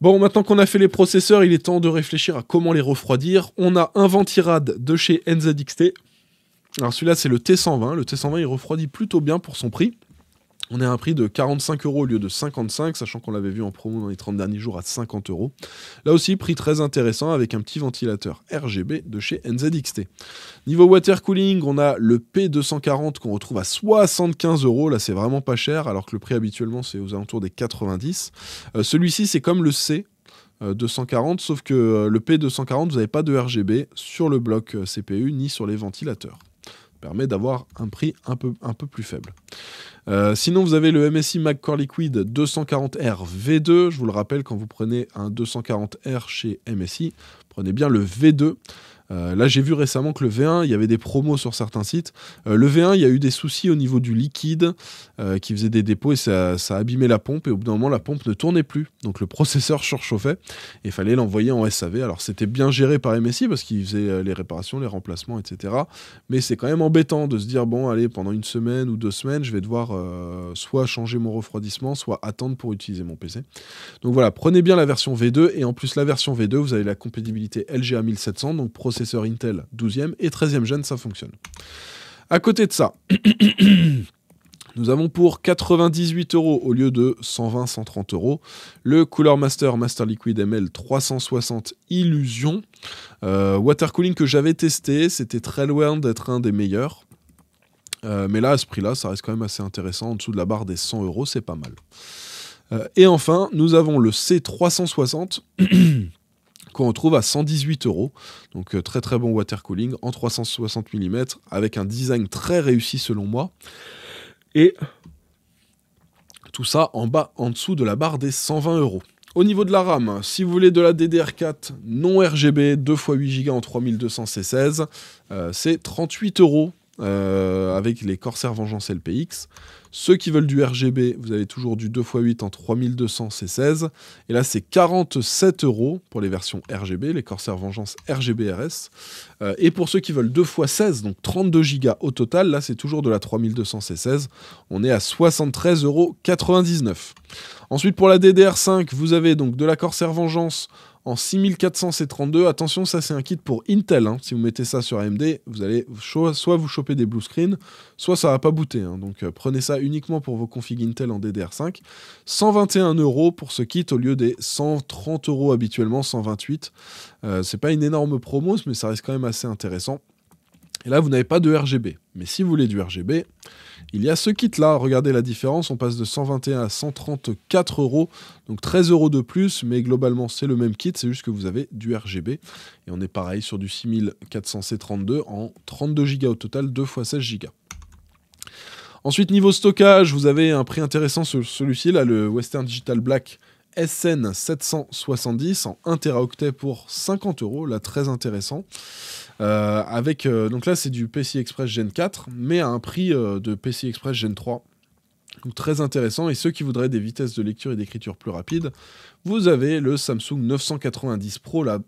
Bon, maintenant qu'on a fait les processeurs, il est temps de réfléchir à comment les refroidir. On a un ventirad de chez NZXT. Alors celui-là, c'est le T120. Le T120, il refroidit plutôt bien pour son prix. On est à un prix de 45 euros au lieu de 55, sachant qu'on l'avait vu en promo dans les 30 derniers jours à 50 euros. Là aussi, prix très intéressant avec un petit ventilateur RGB de chez NZXT. Niveau water cooling, on a le P240 qu'on retrouve à 75 euros. Là, c'est vraiment pas cher, alors que le prix habituellement, c'est aux alentours des 90. Euh, celui-ci, c'est comme le C, 240, euh, sauf que euh, le P240, vous n'avez pas de RGB sur le bloc CPU ni sur les ventilateurs. permet d'avoir un prix un peu plus faible. Euh, sinon, vous avez le MSI Mac Core Liquid 240R V2. Je vous le rappelle, quand vous prenez un 240R chez MSI, prenez bien le V2. Euh, là, j'ai vu récemment que le V1, il y avait des promos sur certains sites. Euh, le V1, il y a eu des soucis au niveau du liquide euh, qui faisait des dépôts et ça, abîmait la pompe. Et au bout d'un moment, la pompe ne tournait plus. Donc le processeur surchauffait et il fallait l'envoyer en SAV. Alors c'était bien géré par MSI parce qu'il faisait les réparations, les remplacements, etc. Mais c'est quand même embêtant de se dire bon, allez, pendant une semaine ou deux semaines, je vais devoir soit changer mon refroidissement, soit attendre pour utiliser mon PC. Donc voilà, prenez bien la version V2 et en plus la version V2, vous avez la compatibilité LGA 1700, donc processeur Intel 12e et 13e gen, ça fonctionne. À côté de ça, nous avons pour 98 euros au lieu de 120-130 euros le Cooler Master Master Liquid ML 360 Illusion. Euh, water cooling que j'avais testé, c'était très loin d'être un des meilleurs. Euh, mais là, à ce prix-là, ça reste quand même assez intéressant. En dessous de la barre des 100 euros, c'est pas mal. Euh, et enfin, nous avons le C360. qu'on retrouve à 118 euros. Donc euh, très très bon water cooling en 360 mm avec un design très réussi selon moi. Et tout ça en bas, en dessous de la barre des 120 euros. Au niveau de la RAM, si vous voulez de la DDR4 non RGB, 2 x 8 Go en 3200C16, euh, c'est 38 euros euh, avec les Corsair Vengeance LPX. Ceux qui veulent du RGB, vous avez toujours du 2x8 en 3200, c 16. Et là, c'est 47 euros pour les versions RGB, les Corsair Vengeance RGB RS. Euh, et pour ceux qui veulent 2x16, donc 32 Go au total, là, c'est toujours de la 3200 C16. On est à 73,99 euros. Ensuite, pour la DDR5, vous avez donc de la Corsair Vengeance en 32, Attention, ça c'est un kit pour Intel. Hein. Si vous mettez ça sur AMD, vous allez soit vous choper des blue screens, soit ça va pas booter. Hein. Donc euh, prenez ça uniquement pour vos configs Intel en DDR5. 121 euros pour ce kit au lieu des 130 euros habituellement, 128. Ce euh, c'est pas une énorme promo, mais ça reste quand même assez intéressant. Et là, vous n'avez pas de RGB. Mais si vous voulez du RGB, il y a ce kit-là. Regardez la différence. On passe de 121 à 134 euros. Donc 13 euros de plus. Mais globalement, c'est le même kit. C'est juste que vous avez du RGB. Et on est pareil sur du 6400C32 en 32 Go au total, 2 x 16 Go. Ensuite, niveau stockage, vous avez un prix intéressant sur celui-ci, là, le Western Digital Black SN 770 en 1 teraoctet pour 50 euros, là très intéressant. Euh, avec, euh, donc là c'est du PCI Express Gen 4, mais à un prix euh, de PCI Express Gen 3. Donc très intéressant, et ceux qui voudraient des vitesses de lecture et d'écriture plus rapides, vous avez le Samsung 990 Pro, la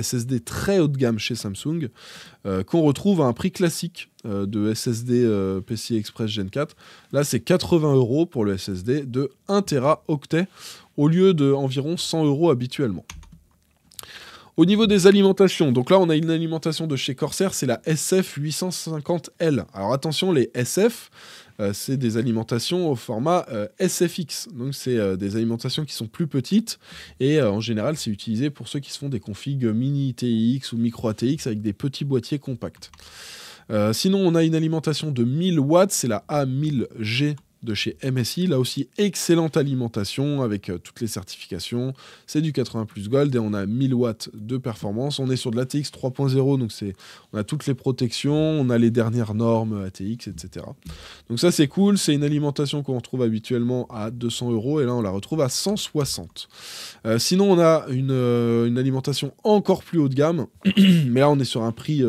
SSD très haut de gamme chez Samsung, qu'on retrouve à un prix classique de SSD PCI Express Gen 4. Là c'est 80 euros pour le SSD de 1 Octet au lieu de environ 100 euros habituellement. Au niveau des alimentations, donc là on a une alimentation de chez Corsair, c'est la SF850L. Alors attention, les SF, euh, c'est des alimentations au format euh, SFX. Donc c'est euh, des alimentations qui sont plus petites et en général c'est utilisé pour ceux qui se font des configs mini tx ou micro ATX avec des petits boîtiers compacts. sinon, on a une alimentation de 1000 watts, c'est la A1000G de chez MSI. Là aussi, excellente alimentation avec euh, toutes les certifications. C'est du 80 plus Gold et on a 1000 watts de performance. On est sur de l'ATX 3.0, donc on a toutes les protections, on a les dernières normes ATX, etc. Donc ça, c'est cool. C'est une alimentation qu'on retrouve habituellement à 200 euros et là, on la retrouve à 160. Euh, sinon, on a une, euh, une, alimentation encore plus haut de gamme, mais là, on est sur un prix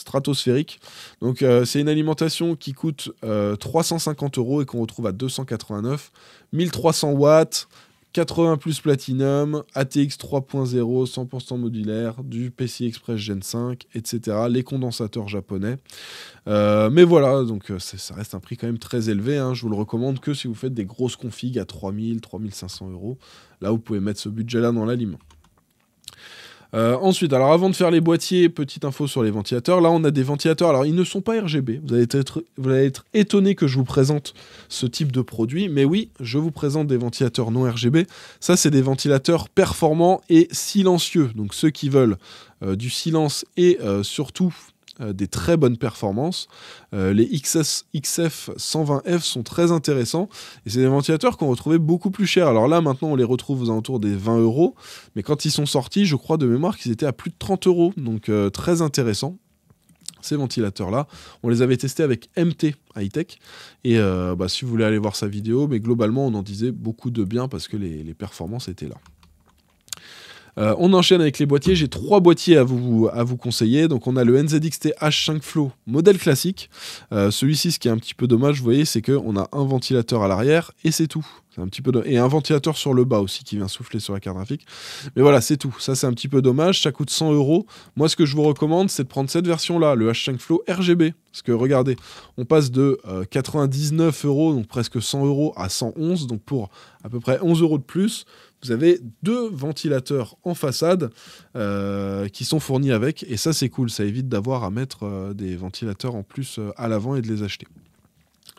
stratosphérique. Donc euh, c'est une alimentation qui coûte 350 euh, euros et qu'on retrouve à 289, 1300 watts, 80 plus Platinum, ATX 3.0, 100% modulaire, du PCI Express Gen 5, etc. Les condensateurs japonais. Euh, mais voilà, donc ça reste un prix quand même très élevé. Hein. Je vous le recommande que si vous faites des grosses configs à 3000, 3500 euros. Là, vous pouvez mettre ce budget-là dans l'aliment. Euh, ensuite, alors avant de faire les boîtiers, petite info sur les ventilateurs. Là, on a des ventilateurs. Alors, ils ne sont pas RGB. Vous allez être, vous être étonné que je vous présente ce type de produit. Mais oui, je vous présente des ventilateurs non RGB. Ça, c'est des ventilateurs performants et silencieux. Donc, ceux qui veulent euh, du silence et euh, surtout euh, des très bonnes performances. Euh, les XS, XF 120F sont très intéressants et c'est des ventilateurs qu'on retrouvait beaucoup plus chers. Alors là, maintenant, on les retrouve aux alentours des 20 euros, mais quand ils sont sortis, je crois de mémoire qu'ils étaient à plus de 30 euros, donc euh, très intéressant ces ventilateurs-là. On les avait testés avec MT Hightech. Et bah, si vous voulez aller voir sa vidéo, mais globalement, on en disait beaucoup de bien parce que les performances étaient là. Euh, on enchaîne avec les boîtiers. J'ai trois boîtiers à vous, à vous conseiller. Donc on a le NZXT H5 Flow modèle classique. Euh, celui-ci, ce qui est un petit peu dommage, vous voyez, c'est qu'on a un ventilateur à l'arrière et c'est tout. un petit peu et un ventilateur sur le bas aussi qui vient souffler sur la carte graphique. Mais voilà, c'est tout. Ça c'est un petit peu dommage. Ça coûte 100 euros. Moi, ce que je vous recommande, c'est de prendre cette version-là, le H5 Flow RGB. Parce que regardez, on passe de 99 euh, euros, donc presque 100 euros, à 111, donc pour à peu près 11 euros de plus vous avez deux ventilateurs en façade euh, qui sont fournis avec. Et ça, c'est cool. Ça évite d'avoir à mettre euh, des ventilateurs en plus euh, à l'avant et de les acheter.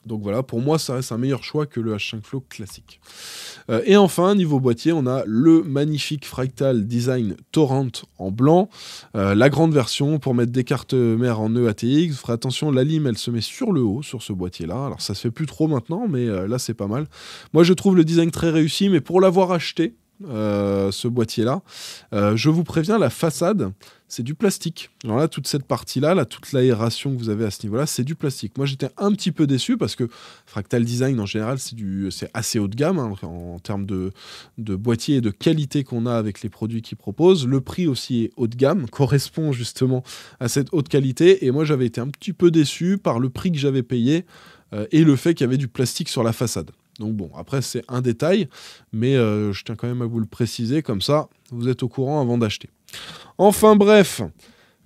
Donc voilà, pour moi, ça reste un meilleur choix que le H5 Flow classique. Euh, et enfin, niveau boîtier, on a le magnifique Fractal Design Torrent en blanc, euh, la grande version pour mettre des cartes mères en eATX. ATX. Ferez attention, la lime, elle se met sur le haut, sur ce boîtier-là. Alors ça se fait plus trop maintenant, mais euh, là, c'est pas mal. Moi, je trouve le design très réussi, mais pour l'avoir acheté, ce boîtier-là, je vous préviens, la façade, c'est du plastique. Alors là, toute cette partie-là, là, toute l'aération que vous avez à ce niveau-là, c'est du plastique. Moi, j'étais un petit peu déçu parce que Fractal Design, en général, c'est, du, c'est assez haut de gamme hein, en, termes de, boîtier et de qualité qu'on a avec les produits qu'ils proposent. Le prix aussi est haut de gamme, correspond justement à cette haute qualité. Et moi, j'avais été un petit peu déçu par le prix que j'avais payé euh, et le fait qu'il y avait du plastique sur la façade. Donc bon, après c'est un détail, mais euh, je tiens quand même à vous le préciser, comme ça vous êtes au courant avant d'acheter. Enfin bref,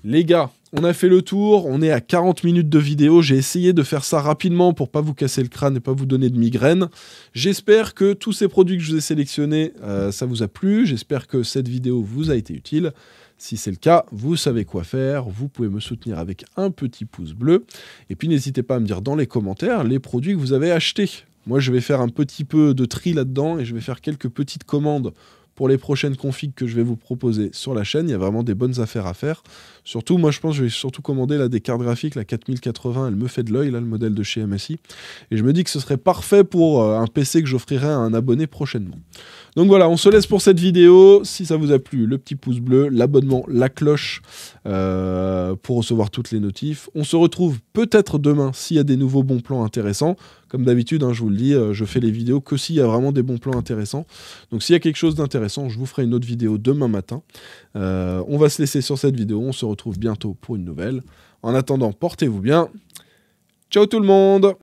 les gars, on a fait le tour, on est à 40 minutes de vidéo, j'ai essayé de faire ça rapidement pour pas vous casser le crâne et pas vous donner de migraine. J'espère que tous ces produits que je vous ai sélectionnés, euh, ça vous a plu, j'espère que cette vidéo vous a été utile. Si c'est le cas, vous savez quoi faire, vous pouvez me soutenir avec un petit pouce bleu, et puis n'hésitez pas à me dire dans les commentaires les produits que vous avez achetés. Moi, je vais faire un petit peu de tri là-dedans et je vais faire quelques petites commandes pour les prochaines configs que je vais vous proposer sur la chaîne. Il y a vraiment des bonnes affaires à faire. Surtout, moi, je pense que je vais surtout commander là, des cartes graphiques. La 4080, elle me fait de l'œil, là, le modèle de chez MSI. Et je me dis que ce serait parfait pour euh, un PC que j'offrirai à un abonné prochainement. Donc voilà, on se laisse pour cette vidéo. Si ça vous a plu, le petit pouce bleu, l'abonnement, la cloche euh, pour recevoir toutes les notifs. On se retrouve peut-être demain s'il y a des nouveaux bons plans intéressants. Comme d'habitude, hein, je vous le dis, euh, je fais les vidéos que s'il y a vraiment des bons plans intéressants. Donc s'il y a quelque chose d'intéressant, je vous ferai une autre vidéo demain matin. Euh, on va se laisser sur cette vidéo. On se retrouve bientôt pour une nouvelle. En attendant, portez-vous bien. Ciao tout le monde